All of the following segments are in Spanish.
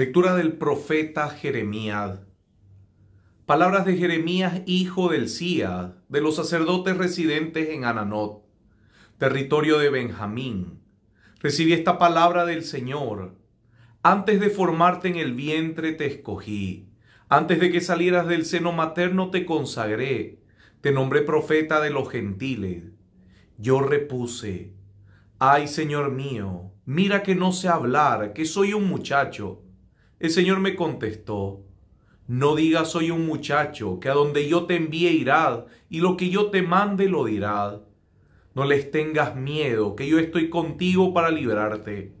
Lectura del profeta Jeremías. Palabras de Jeremías, hijo del Sía, de los sacerdotes residentes en Ananot, territorio de Benjamín. Recibí esta palabra del Señor. Antes de formarte en el vientre te escogí. Antes de que salieras del seno materno te consagré. Te nombré profeta de los gentiles. Yo repuse, ay Señor mío, mira que no sé hablar, que soy un muchacho el Señor me contestó, no digas soy un muchacho, que a donde yo te envíe irá, y lo que yo te mande lo dirá. No les tengas miedo, que yo estoy contigo para librarte.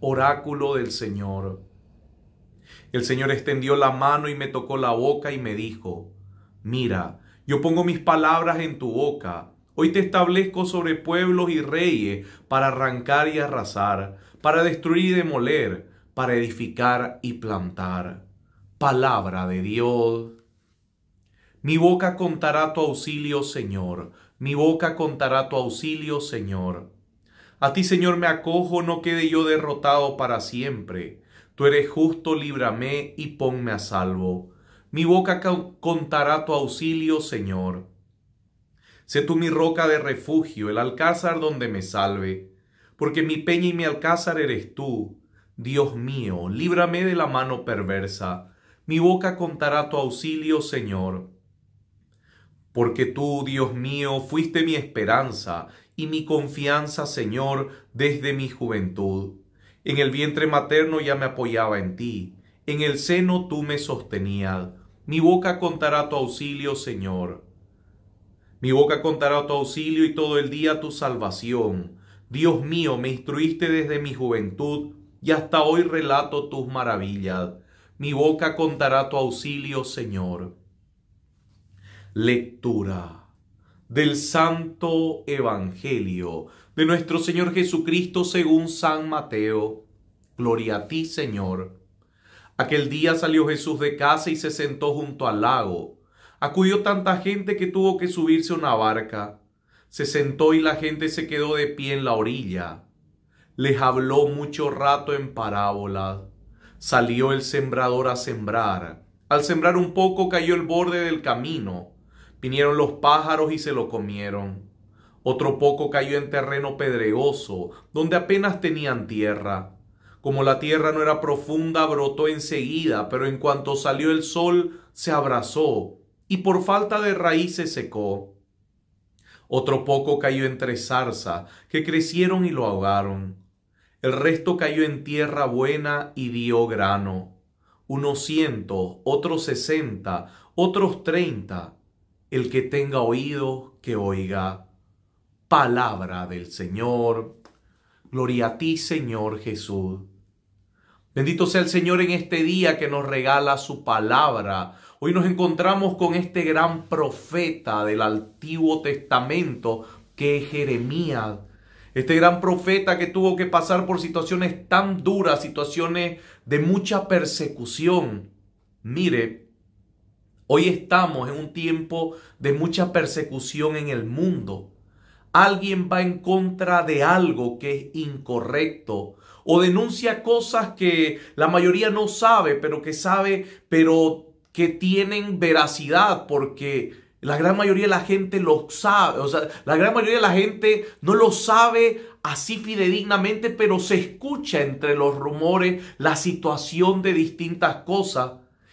Oráculo del Señor. El Señor extendió la mano y me tocó la boca y me dijo, mira, yo pongo mis palabras en tu boca. Hoy te establezco sobre pueblos y reyes para arrancar y arrasar, para destruir y demoler para edificar y plantar. Palabra de Dios. Mi boca contará tu auxilio, Señor. Mi boca contará tu auxilio, Señor. A ti, Señor, me acojo, no quede yo derrotado para siempre. Tú eres justo, líbrame y ponme a salvo. Mi boca contará tu auxilio, Señor. Sé tú mi roca de refugio, el alcázar donde me salve, porque mi peña y mi alcázar eres tú Dios mío, líbrame de la mano perversa. Mi boca contará tu auxilio, Señor. Porque tú, Dios mío, fuiste mi esperanza y mi confianza, Señor, desde mi juventud. En el vientre materno ya me apoyaba en ti, en el seno tú me sostenías. Mi boca contará tu auxilio, Señor. Mi boca contará tu auxilio y todo el día tu salvación. Dios mío, me instruiste desde mi juventud y hasta hoy relato tus maravillas. Mi boca contará tu auxilio, Señor. Lectura del Santo Evangelio de nuestro Señor Jesucristo según San Mateo. Gloria a ti, Señor. Aquel día salió Jesús de casa y se sentó junto al lago. Acudió tanta gente que tuvo que subirse a una barca. Se sentó y la gente se quedó de pie en la orilla les habló mucho rato en parábolas. Salió el sembrador a sembrar. Al sembrar un poco cayó el borde del camino. Vinieron los pájaros y se lo comieron. Otro poco cayó en terreno pedregoso, donde apenas tenían tierra. Como la tierra no era profunda, brotó enseguida, pero en cuanto salió el sol, se abrazó y por falta de raíz se secó. Otro poco cayó entre zarza, que crecieron y lo ahogaron. El resto cayó en tierra buena y dio grano. Unos cientos, otros sesenta, otros treinta. El que tenga oído, que oiga. Palabra del Señor. Gloria a ti, Señor Jesús. Bendito sea el Señor en este día que nos regala su palabra. Hoy nos encontramos con este gran profeta del Antiguo Testamento que es Jeremías, este gran profeta que tuvo que pasar por situaciones tan duras, situaciones de mucha persecución. Mire, hoy estamos en un tiempo de mucha persecución en el mundo. Alguien va en contra de algo que es incorrecto o denuncia cosas que la mayoría no sabe, pero que sabe, pero que tienen veracidad porque la gran mayoría de la gente lo sabe, o sea, la gran mayoría de la gente no lo sabe así fidedignamente, pero se escucha entre los rumores la situación de distintas cosas.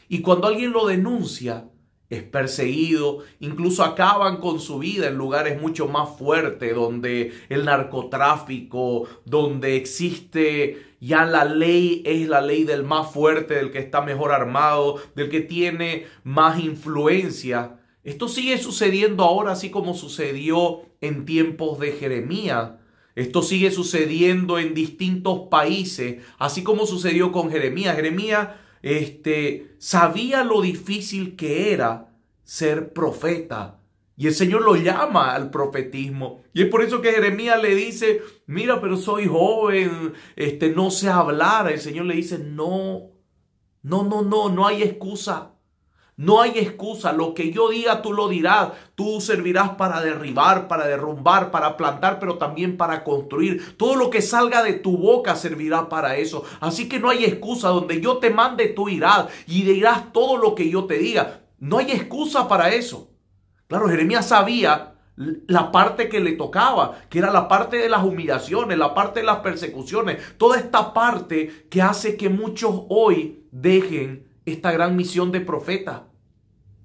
Y cuando alguien lo denuncia, es perseguido, incluso acaban con su vida en lugares mucho más fuertes, donde el narcotráfico, donde existe ya la ley, es la ley del más fuerte, del que está mejor armado, del que tiene más influencia. Esto sigue sucediendo ahora, así como sucedió en tiempos de Jeremías. Esto sigue sucediendo en distintos países, así como sucedió con Jeremías. Jeremías este, sabía lo difícil que era ser profeta. Y el Señor lo llama al profetismo. Y es por eso que Jeremías le dice, mira, pero soy joven, este, no sé hablar. El Señor le dice, no, no, no, no, no hay excusa no hay excusa. Lo que yo diga, tú lo dirás. Tú servirás para derribar, para derrumbar, para plantar, pero también para construir. Todo lo que salga de tu boca servirá para eso. Así que no hay excusa. Donde yo te mande, tú irás y dirás todo lo que yo te diga. No hay excusa para eso. Claro, Jeremías sabía la parte que le tocaba, que era la parte de las humillaciones, la parte de las persecuciones, toda esta parte que hace que muchos hoy dejen esta gran misión de profeta.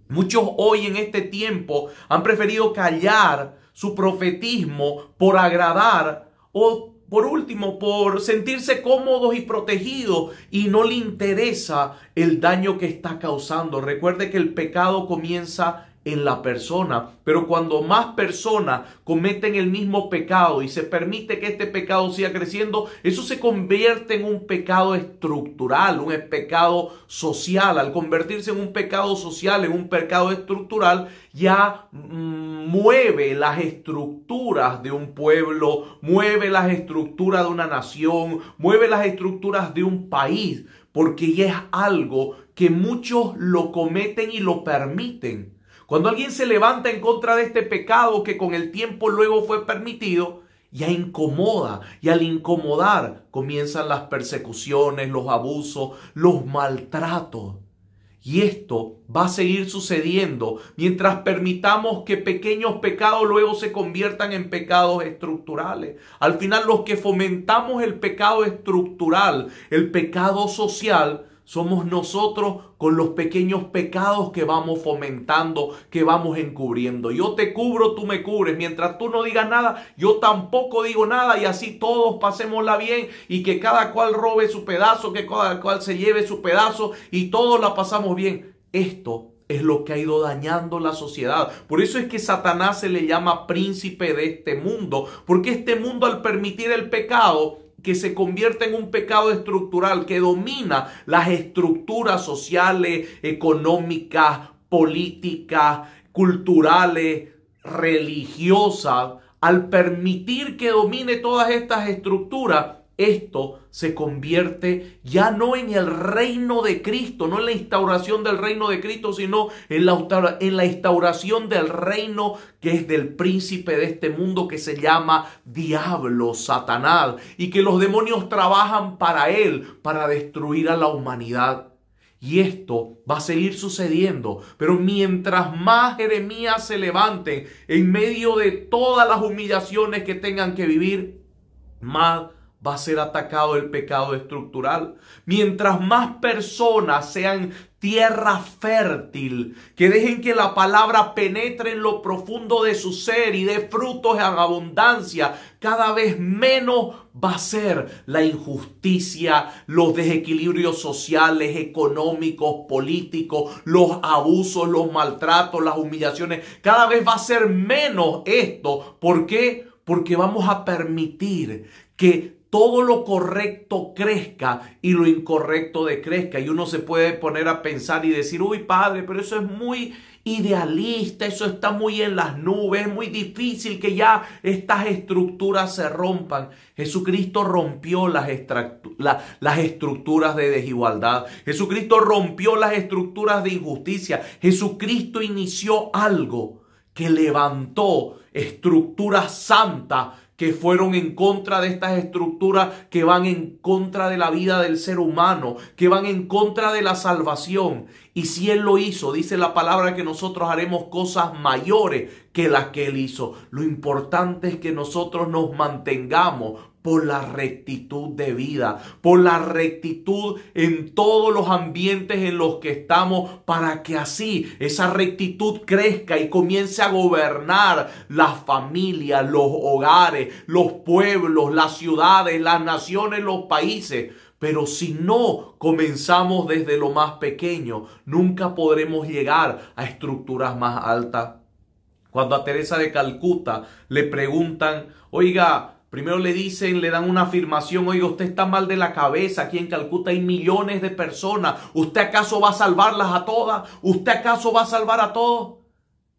Muchos hoy en este tiempo han preferido callar su profetismo por agradar o por último por sentirse cómodos y protegidos y no le interesa el daño que está causando. Recuerde que el pecado comienza en la persona. Pero cuando más personas cometen el mismo pecado y se permite que este pecado siga creciendo, eso se convierte en un pecado estructural, un pecado social. Al convertirse en un pecado social, en un pecado estructural, ya mueve las estructuras de un pueblo, mueve las estructuras de una nación, mueve las estructuras de un país, porque ya es algo que muchos lo cometen y lo permiten cuando alguien se levanta en contra de este pecado que con el tiempo luego fue permitido, ya incomoda. Y al incomodar comienzan las persecuciones, los abusos, los maltratos. Y esto va a seguir sucediendo mientras permitamos que pequeños pecados luego se conviertan en pecados estructurales. Al final los que fomentamos el pecado estructural, el pecado social, somos nosotros con los pequeños pecados que vamos fomentando, que vamos encubriendo. Yo te cubro, tú me cubres. Mientras tú no digas nada, yo tampoco digo nada y así todos pasémosla bien y que cada cual robe su pedazo, que cada cual se lleve su pedazo y todos la pasamos bien. Esto es lo que ha ido dañando la sociedad. Por eso es que Satanás se le llama príncipe de este mundo, porque este mundo al permitir el pecado que se convierta en un pecado estructural que domina las estructuras sociales, económicas, políticas, culturales, religiosas, al permitir que domine todas estas estructuras, esto se convierte ya no en el reino de Cristo, no en la instauración del reino de Cristo, sino en la, instauración del reino que es del príncipe de este mundo que se llama diablo, Satanás, y que los demonios trabajan para él, para destruir a la humanidad. Y esto va a seguir sucediendo. Pero mientras más Jeremías se levanten en medio de todas las humillaciones que tengan que vivir, más va a ser atacado el pecado estructural. Mientras más personas sean tierra fértil, que dejen que la palabra penetre en lo profundo de su ser y dé frutos en abundancia, cada vez menos va a ser la injusticia, los desequilibrios sociales, económicos, políticos, los abusos, los maltratos, las humillaciones. Cada vez va a ser menos esto. ¿Por qué? Porque vamos a permitir que todo lo correcto crezca y lo incorrecto decrezca. Y uno se puede poner a pensar y decir, uy padre, pero eso es muy idealista, eso está muy en las nubes, es muy difícil que ya estas estructuras se rompan. Jesucristo rompió las, las estructuras de desigualdad, Jesucristo rompió las estructuras de injusticia, Jesucristo inició algo que levantó estructuras santas que fueron en contra de estas estructuras, que van en contra de la vida del ser humano, que van en contra de la salvación. Y si Él lo hizo, dice la palabra que nosotros haremos cosas mayores que las que Él hizo. Lo importante es que nosotros nos mantengamos por la rectitud de vida, por la rectitud en todos los ambientes en los que estamos, para que así esa rectitud crezca y comience a gobernar las familias, los hogares, los pueblos, las ciudades, las naciones, los países. Pero si no comenzamos desde lo más pequeño, nunca podremos llegar a estructuras más altas. Cuando a Teresa de Calcuta le preguntan, oiga, Primero le dicen, le dan una afirmación, oiga, usted está mal de la cabeza, aquí en Calcuta hay millones de personas, ¿usted acaso va a salvarlas a todas? ¿Usted acaso va a salvar a todos?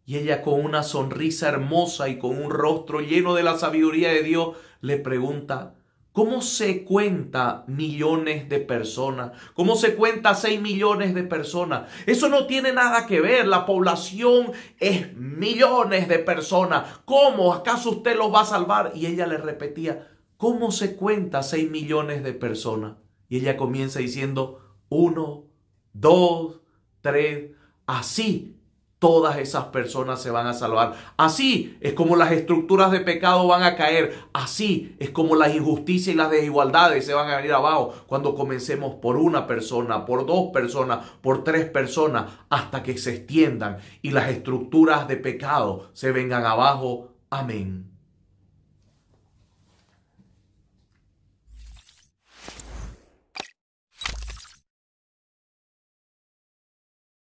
Y ella con una sonrisa hermosa y con un rostro lleno de la sabiduría de Dios le pregunta, ¿Cómo se cuenta millones de personas? ¿Cómo se cuenta 6 millones de personas? Eso no tiene nada que ver. La población es millones de personas. ¿Cómo? ¿Acaso usted los va a salvar? Y ella le repetía, ¿cómo se cuenta 6 millones de personas? Y ella comienza diciendo, 1, 2, 3. Así todas esas personas se van a salvar. Así es como las estructuras de pecado van a caer. Así es como las injusticias y las desigualdades se van a venir abajo cuando comencemos por una persona, por dos personas, por tres personas, hasta que se extiendan y las estructuras de pecado se vengan abajo. Amén.